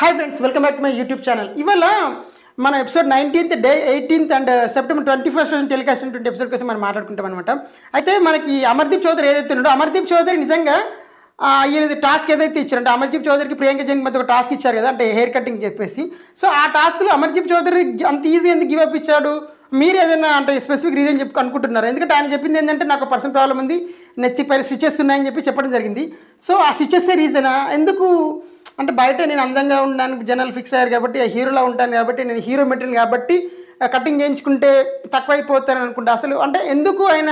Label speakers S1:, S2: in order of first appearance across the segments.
S1: hi friends welcome back to my YouTube channel ఇవాళ మన episode nineteenth day eighteenth and September twenty first telecast అయినటువంటి episode కోసం మనం మాట్లాడుకుంటాం అనమాట అయితే మనకి అమర్దీప్ చౌదరి ఏదైతే ఉన్నాడో అమర్దీప్ చౌదరి నిజంగా ఈయనది టాస్క్ ఏదైతే ఇచ్చారంటే అమర్జీప్ చౌదరికి ప్రియాంక జైన్ మధ్య ఒక టాస్క్ ఇచ్చారు కదా అంటే హెయిర్ కటింగ్ చెప్పేసి సో ఆ టాస్క్లో అమర్జీప్ చౌదరి అంత ఈజీ ఎందుకు గివప్ ఇచ్చాడు మీరు ఏదైనా అంటే స్పెసిఫిక్ రీజన్ చెప్పి అనుకుంటున్నారు ఎందుకంటే ఆయన చెప్పింది ఏంటంటే నాకు పర్సనల్ ప్రాబ్లం ఉంది నెత్తి పైన స్టిచెస్ ఉన్నాయని చెప్పి చెప్పడం జరిగింది సో ఆ స్టిచెస్ రీజనా ఎందుకు అంటే బయట నేను అందంగా ఉన్నాను జనాలు ఫిక్స్ అయ్యారు కాబట్టి హీరోలా ఉంటాను కాబట్టి నేను హీరో మెటీరియల్ కాబట్టి కటింగ్ చేయించుకుంటే అయిపోతాను అనుకుంటే అసలు అంటే ఎందుకు ఆయన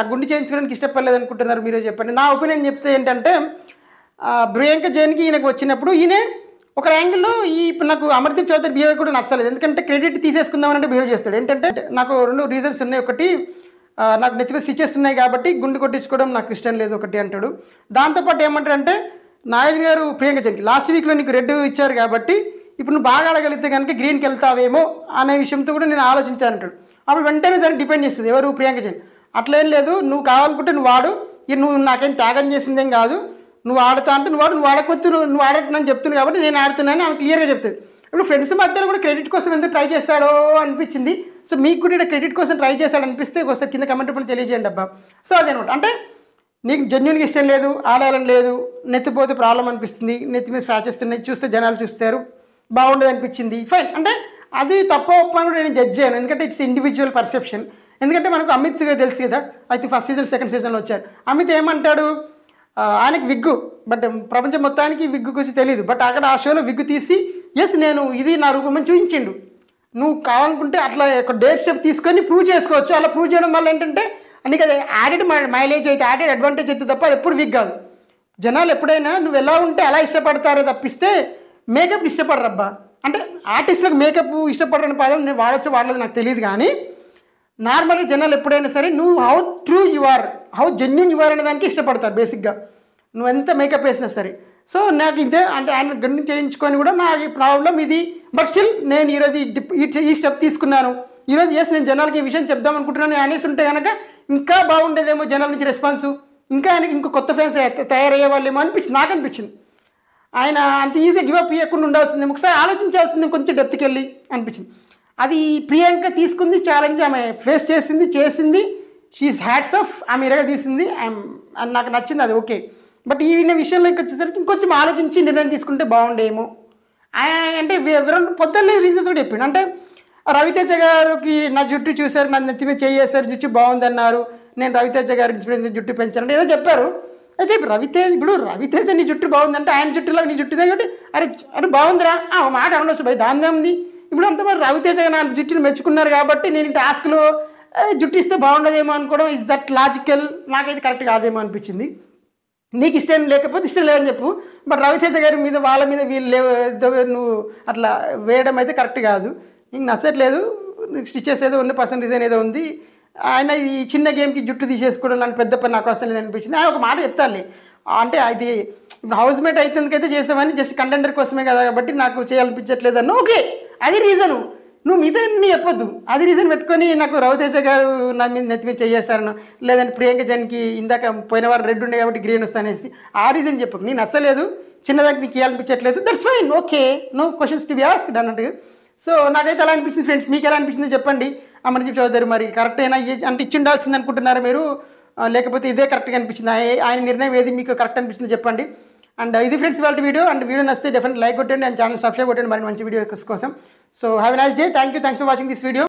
S1: ఆ గుండి చేయించుకోవడానికి ఇష్టపడలేదు అనుకుంటున్నారు మీరు చెప్పండి నా ఒపీనియన్ చెప్తే ఏంటంటే ప్రియాంక జైన్కి ఈయనకు వచ్చినప్పుడు ఈయనే ఒక యాంగిల్లో ఈ ఇప్పుడు నాకు అమర్దీప్ చౌదరి బిహేవియర్ కూడా నచ్చలేదు ఎందుకంటే క్రెడిట్ తీసేసుకుందామని బిహేవ్ చేస్తాడు ఏంటంటే నాకు రెండు రీజన్స్ ఉన్నాయి ఒకటి నాకు నెత్తిపై స్విచెస్ ఉన్నాయి కాబట్టి గుండు కొట్టించుకోవడం నాకు ఇష్టం లేదు ఒకటి అంటాడు దాంతోపాటు ఏమంటాడంటే నాయక్ గారు ప్రియాంక జన్కి లాస్ట్ వీక్లో నీకు రెడ్ ఇచ్చారు కాబట్టి ఇప్పుడు నువ్వు బాగా ఆడగలిగితే కనుక గ్రీన్కి వెళ్తావేమో అనే విషయంతో కూడా నేను ఆలోచించాను అంటాడు అప్పుడు వెంటనే దాన్ని డిపెండ్ చేస్తుంది ఎవరు ప్రియాంక జన్ అట్లేం లేదు నువ్వు కావాలనుకుంటే నువ్వు వాడు నువ్వు నాకేం త్యాగం చేసిందేం కాదు నువ్వు ఆడుతా అంటే నువ్వు నువ్వు ఆడకపోతే నువ్వు ఆడట్నని చెప్తున్నావు కాబట్టి నేను ఆడుతున్నాను ఆమె క్లియర్గా చెప్తుంది ఇప్పుడు ఫ్రెండ్స్ మధ్యలో కూడా క్రెడిట్ కోసం ఎంత ట్రై చేస్తాడో అనిపించింది సో మీకు కూడా క్రెడిట్ కోసం ట్రై చేస్తాడు అనిపిస్తే ఒకసారి కింద కమెంట్ పని తెలియజేయండి అబ్బా సో అదేనమాట అంటే నీకు జెన్యున్గా ఇష్టం లేదు ఆడాలని లేదు నెత్తిపోతే ప్రాబ్లం అనిపిస్తుంది నెత్తి మీద సాచిస్తున్నాయి చూస్తే జనాలు చూస్తారు బాగుండదు అనిపించింది ఫైన్ అంటే అది తప్ప ఒప్పని నేను జడ్జ్ చేయను ఎందుకంటే ఇట్స్ ఇండివిజువల్ పర్సెప్షన్ ఎందుకంటే మనకు అమిత్గా తెలుసు కదా అయితే ఫస్ట్ సీజన్ సెకండ్ సీజన్లో వచ్చారు అమిత్ ఏమంటాడు ఆయనకి విగ్గు బట్ ప్రపంచం మొత్తానికి విగ్గు గురించి తెలియదు బట్ అక్కడ ఆ షోలో విగ్గు తీసి ఎస్ నేను ఇది నా రూపమని చూపించిండు నువ్వు కావాలనుకుంటే అట్లా ఒక డేట్ స్టెప్ తీసుకొని ప్రూవ్ చేసుకోవచ్చు అలా ప్రూవ్ చేయడం వల్ల ఏంటంటే నీకు అది యాడెడ్ మైలేజ్ అయితే యాడెడ్ అడ్వాంటేజ్ అయితే తప్ప అది ఎప్పుడు విగ్ కాదు జనాలు ఎప్పుడైనా నువ్వు ఎలా ఉంటే ఎలా ఇష్టపడతారో తప్పిస్తే మేకప్ ఇష్టపడరబ్బా అంటే ఆర్టిస్టులకు మేకప్ ఇష్టపడని పదం నేను వాడచ్చు వాడలేదు నాకు తెలియదు కానీ నార్మల్గా జనాలు ఎప్పుడైనా సరే నువ్వు how true you are how genuine your అనే దానికి ఇష్టపడతారు బేసిక్గా నువ్వు ఎంత మేకప్ వేసినా సరే సో నాకు ఇదే అంటే ఆయన గండి చేయించుకొని కూడా నాకు ఈ ప్రాబ్లం ఇది బట్ స్టిల్ నేను ఈరోజు ఈ స్టెప్ తీసుకున్నాను ఈరోజు ఎస్ నేను జనాలకి ఈ విషయం చెప్దాం అనుకుంటున్నాను అనేసి ఉంటే కనుక ఇంకా బాగుండేదేమో జనాల నుంచి రెస్పాన్స్ ఇంకా ఆయనకి ఇంకో కొత్త ఫ్యాన్స్ తయారయ్యే వాళ్ళేమో అనిపించింది నాకు అనిపించింది ఆయన అంత ఈజీగా గివ్ అప్ ఇవ్వకుండా ఉండాల్సింది ఒకసారి ఆలోచించాల్సింది కొంచెం డెప్త్కి వెళ్ళి అనిపించింది అది ప్రియాంక తీసుకుంది ఛాలెంజ్ ఆమె ఫేస్ చేసింది చేసింది షీస్ హ్యాట్స్ ఆఫ్ ఆమె ఇరగదీసింది ఐమ్ నాకు నచ్చింది అది ఓకే బట్ ఈ విషయంలో వచ్చేసరికి ఇంకొంచెం ఆలోచించి నిర్ణయం తీసుకుంటే బాగుండేమో అంటే ఎవరన్నా పొద్దున్నే రీజన్స్ కూడా చెప్పిండు అంటే రవితేజ గారికి నా జుట్టు చూశారు నా నెత్తిమే చేసారు జుట్టు బాగుందన్నారు నేను రవితేజ గారి ఇన్స్పిరెన్స్ జుట్టు పెంచాను ఏదో చెప్పారు అయితే రవితేజ్ ఇప్పుడు రవితేజ నీ జుట్టు బాగుందంటే ఆయన జుట్టులో నీ జుట్టు కాబట్టి అరే అరే బాగుందిరా మాట అనవచ్చు భయ దాందే ఉంది ఇప్పుడు అంత మరి రవితేజ నా జుట్టుని మెచ్చుకున్నారు కాబట్టి నేను టాస్క్లో జుట్టు ఇస్తే బాగుండదేమో అనుకోవడం ఇస్ దట్ లాజికల్ నాకైతే కరెక్ట్ కాదేమో అనిపించింది నీకు ఇష్టం లేకపోతే ఇష్టం లేదని చెప్పు బట్ రవితేజ గారి మీద వాళ్ళ మీద వీళ్ళు లే నువ్వు అట్లా వేయడం అయితే కరెక్ట్ కాదు నీకు నచ్చట్లేదు స్టిచెస్ ఏదో ఉంది పర్సన్ డిజైన్ ఏదో ఉంది ఆయన ఈ చిన్న గేమ్కి జుట్టు తీసేసుకోవడం లాంటి పెద్ద పని నాకు అసలు అనిపించింది ఆయన ఒక మాట చెప్తాలే అంటే అది ఇప్పుడు హౌస్ మేట్ అయితే చేసామని జస్ట్ కండెండర్ కోసమే కదా కాబట్టి నాకు అన్న ఓకే అది రీజను నువ్వు మీద నీ చెప్పొద్దు అది రీజన్ పెట్టుకొని నాకు రవితేజ గారు నా మీద నెత్తి మీద చేసేస్తారను లేదంటే ప్రియాంక జన్కి ఇందాక పోయిన వారం రెడ్ ఉండే కాబట్టి గ్రీన్ వస్తానేసి ఆ రీజన్ చెప్పకు నేను నచ్చలేదు చిన్నదానికి నీకు ఇవ్వాలనిపించట్లేదు that's fine okay no questions to be asked అన్నట్టుగా సో నాకైతే అలా అనిపించింది ఫ్రెండ్స్ మీకు ఎలా అనిపించిందో చెప్పండి అమర్జీత్ చౌదరి మరి కరెక్ట్ అయినా అంటే ఇచ్చి ఉండాల్సింది అనుకుంటున్నారు మీరు లేకపోతే ఇదే కరెక్ట్గా అనిపించింది ఆయన నిర్ణయం ఏది మీకు కరెక్ట్ అనిపించిందో చెప్పండి అండ్ ఇది ఫ్రెండ్స్ వాళ్ళ వీడియో అండ్ వీడియో నస్తే డెఫినెట్ లైక్ కొట్టండి అండ్ ఛానల్ సబ్స్క్రైబ్ కొట్టండి మరి మంచి వీడియోస్ కోసం so have nice day thank you thanks for watching this video